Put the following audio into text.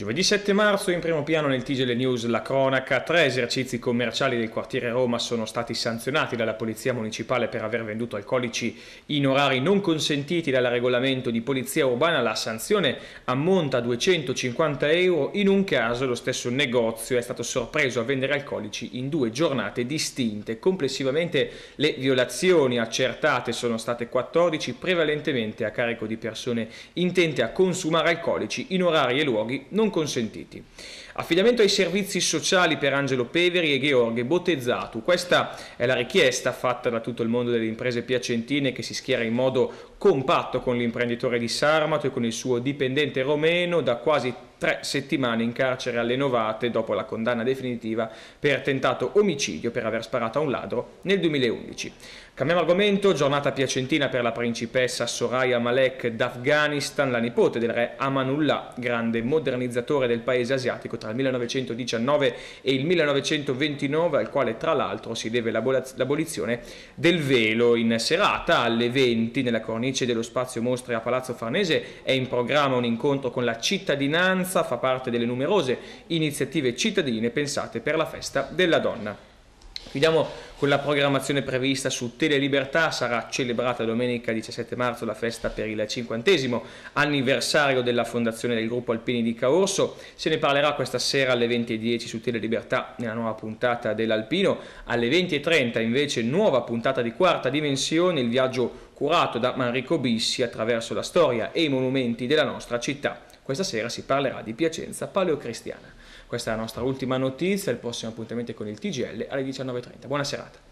Giovedì 7 marzo in primo piano nel Tigele News la cronaca, tre esercizi commerciali del quartiere Roma sono stati sanzionati dalla Polizia Municipale per aver venduto alcolici in orari non consentiti dal regolamento di Polizia Urbana. La sanzione ammonta a 250 euro, in un caso lo stesso negozio è stato sorpreso a vendere alcolici in due giornate distinte. Complessivamente le violazioni accertate sono state 14, prevalentemente a carico di persone intente a consumare alcolici in orari e luoghi non consentiti. Affidamento ai servizi sociali per Angelo Peveri e Gheorghe Bottezzatu. Questa è la richiesta fatta da tutto il mondo delle imprese piacentine che si schiera in modo compatto con l'imprenditore di Sarmato e con il suo dipendente romeno da quasi tre settimane in carcere alle Novate dopo la condanna definitiva per tentato omicidio per aver sparato a un ladro nel 2011. Cambiamo argomento, giornata piacentina per la principessa Soraya Malek d'Afghanistan, la nipote del re Amanullah, grande modernizzatore del paese asiatico tra il 1919 e il 1929, al quale tra l'altro si deve l'abolizione del velo. In serata alle 20 nella cornice dello spazio mostre a Palazzo Farnese è in programma un incontro con la cittadinanza cittadinanza fa parte delle numerose iniziative cittadine pensate per la festa della donna. Chiudiamo con la programmazione prevista su Telelibertà, sarà celebrata domenica 17 marzo la festa per il cinquantesimo anniversario della fondazione del gruppo Alpini di Caorso, se ne parlerà questa sera alle 20.10 su Telelibertà nella nuova puntata dell'Alpino, alle 20.30 invece nuova puntata di quarta dimensione, il viaggio curato da Manrico Bissi attraverso la storia e i monumenti della nostra città. Questa sera si parlerà di Piacenza paleocristiana. Questa è la nostra ultima notizia, il prossimo appuntamento è con il TGL alle 19.30. Buona serata.